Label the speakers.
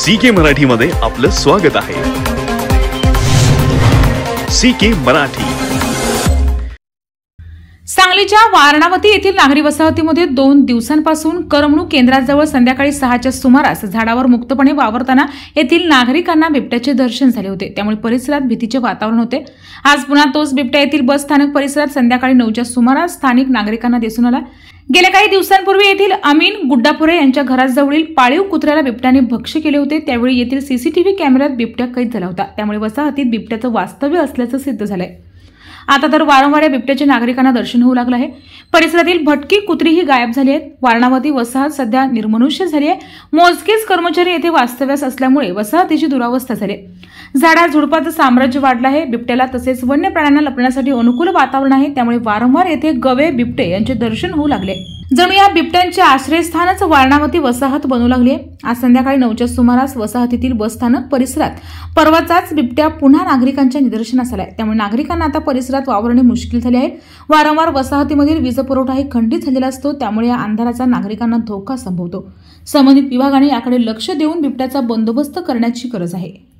Speaker 1: C के मराठीमध्ये आपलं स्वागत आहे सी के मराठी सांगलीच्या वारणावती येथील नागरी वसाहतीमध्ये दोन दिवसांपासून करमणूक केंद्राजवळ संध्याकाळी सहाच्या सुमारास झाडावर मुक्तपणे वावरताना येथील नागरिकांना बिबट्याचे दर्शन झाले होते त्यामुळे परिसरात भीतीचे वातावरण होते आज पुन्हा तोच बिबट्या येथील बस स्थानक परिसरात संध्याकाळी नऊच्या सुमारास स्थानिक नागरिकांना दिसून आला गेल्या काही दिवसांपूर्वी येथील अमीन गुड्डापुरे यांच्या घराजवळील पाळीव कुत्र्याला बिबट्याने भक्ष्य केले होते त्यावेळी येथील सीसीटीव्ही कॅमेऱ्यात बिबट्या कैद झाला होता त्यामुळे वसाहतीत बिबट्याचं वास्तव्य असल्याचं सिद्ध झालंय आता तर वारंवार या बिबट्याच्या नागरिकांना दर्शन होऊ लागलं आहे परिसरातील भटकी कुत्रीही गायब झाली आहेत वारणावती वसाहत सध्या निर्मनुष्य झाली आहे मोजकेच कर्मचारी येथे वास्तव्यास असल्यामुळे वसाहतीची दुरावस्था झाली झाडा झुडपाचं साम्राज्य वाढलं आहे बिबट्याला तसेच वन्य प्राण्यांना लपण्यासाठी अनुकूल वातावरण आहे त्यामुळे वारंवार येथे गवे बिबटे यांचे दर्शन होऊ लागले जणू या बिबट्यांचे आश्रयस्थानच वारणावती वसाहत बनू लागले आज संध्याकाळी नऊच्या सुमारास वसाहतीतील बसस्थानक परिसरात परवाचाच बिबट्या पुन्हा नागरिकांच्या निदर्शनास आहे त्यामुळे नागरिकांना आता परिसरात वावरणे मुश्किल झाले आहे वारंवार वसाहतीमधील वीज पुरवठाही खंडित झालेला असतो त्यामुळे या अंधाराचा नागरिकांना धोका संभवतो संबंधित विभागाने याकडे लक्ष देऊन बिबट्याचा बंदोबस्त करण्याची गरज आहे